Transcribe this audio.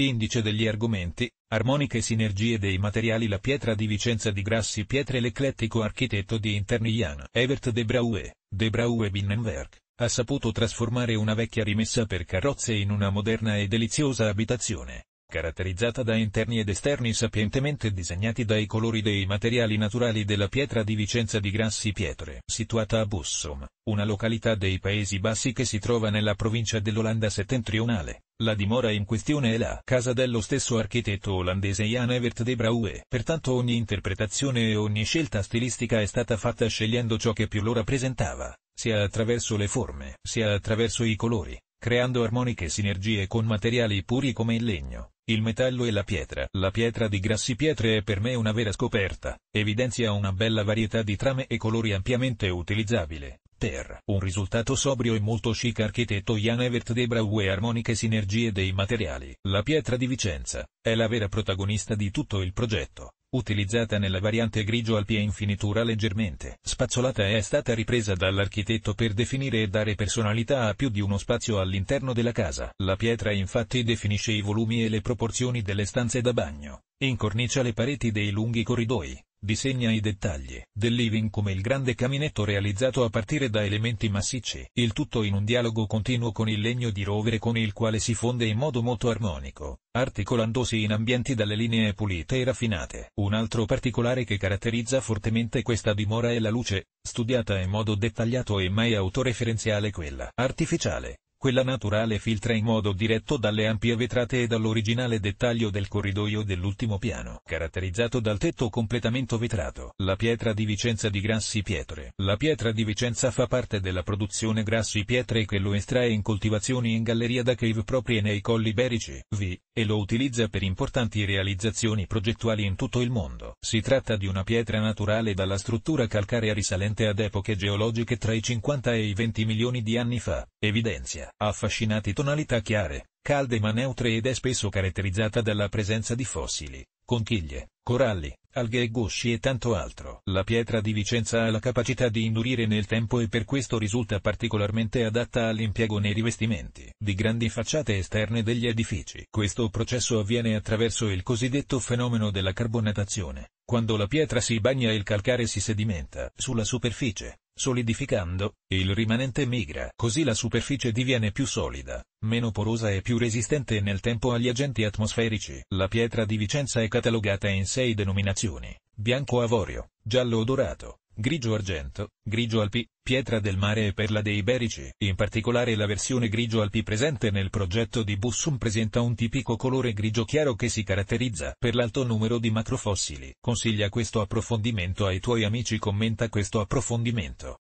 Indice degli argomenti, armoniche sinergie dei materiali La pietra di Vicenza di Grassi Pietre l'eclettico architetto di Internigliana Evert De Braue, De Braue Binnenwerk, ha saputo trasformare una vecchia rimessa per carrozze in una moderna e deliziosa abitazione caratterizzata da interni ed esterni sapientemente disegnati dai colori dei materiali naturali della pietra di Vicenza di Grassi Pietre, situata a Bussum, una località dei Paesi Bassi che si trova nella provincia dell'Olanda settentrionale. La dimora in questione è la casa dello stesso architetto olandese Jan Evert de Braue. Pertanto ogni interpretazione e ogni scelta stilistica è stata fatta scegliendo ciò che più lo rappresentava, sia attraverso le forme, sia attraverso i colori creando armoniche sinergie con materiali puri come il legno, il metallo e la pietra. La pietra di Grassi Pietre è per me una vera scoperta, evidenzia una bella varietà di trame e colori ampiamente utilizzabile. Ter. Un risultato sobrio e molto chic architetto Jan Evert De Brau e armoniche sinergie dei materiali. La pietra di Vicenza è la vera protagonista di tutto il progetto utilizzata nella variante grigio al pie in finitura leggermente spazzolata è stata ripresa dall'architetto per definire e dare personalità a più di uno spazio all'interno della casa. La pietra infatti definisce i volumi e le proporzioni delle stanze da bagno, incornicia le pareti dei lunghi corridoi, Disegna i dettagli del living come il grande caminetto realizzato a partire da elementi massicci, il tutto in un dialogo continuo con il legno di rovere con il quale si fonde in modo molto armonico, articolandosi in ambienti dalle linee pulite e raffinate. Un altro particolare che caratterizza fortemente questa dimora è la luce, studiata in modo dettagliato e mai autoreferenziale quella artificiale, quella naturale filtra in modo diretto dalle ampie vetrate e dall'originale dettaglio del corridoio dell'ultimo piano, caratterizzato dal tetto completamente vetrato. La pietra di Vicenza di Grassi Pietre. La pietra di Vicenza fa parte della produzione Grassi Pietre che lo estrae in coltivazioni in galleria da cave proprie nei colli berici, V, e lo utilizza per importanti realizzazioni progettuali in tutto il mondo. Si tratta di una pietra naturale dalla struttura calcarea risalente ad epoche geologiche tra i 50 e i 20 milioni di anni fa. Evidenzia affascinati tonalità chiare, calde ma neutre ed è spesso caratterizzata dalla presenza di fossili, conchiglie, coralli, alghe e gusci e tanto altro. La pietra di Vicenza ha la capacità di indurire nel tempo e per questo risulta particolarmente adatta all'impiego nei rivestimenti di grandi facciate esterne degli edifici. Questo processo avviene attraverso il cosiddetto fenomeno della carbonatazione, quando la pietra si bagna e il calcare si sedimenta sulla superficie. Solidificando, il rimanente migra, così la superficie diviene più solida, meno porosa e più resistente nel tempo agli agenti atmosferici. La pietra di Vicenza è catalogata in sei denominazioni, bianco avorio, giallo dorato, grigio argento, grigio alpi, pietra del mare e perla dei berici. In particolare la versione grigio alpi presente nel progetto di Bussum presenta un tipico colore grigio chiaro che si caratterizza per l'alto numero di macrofossili. Consiglia questo approfondimento ai tuoi amici commenta questo approfondimento.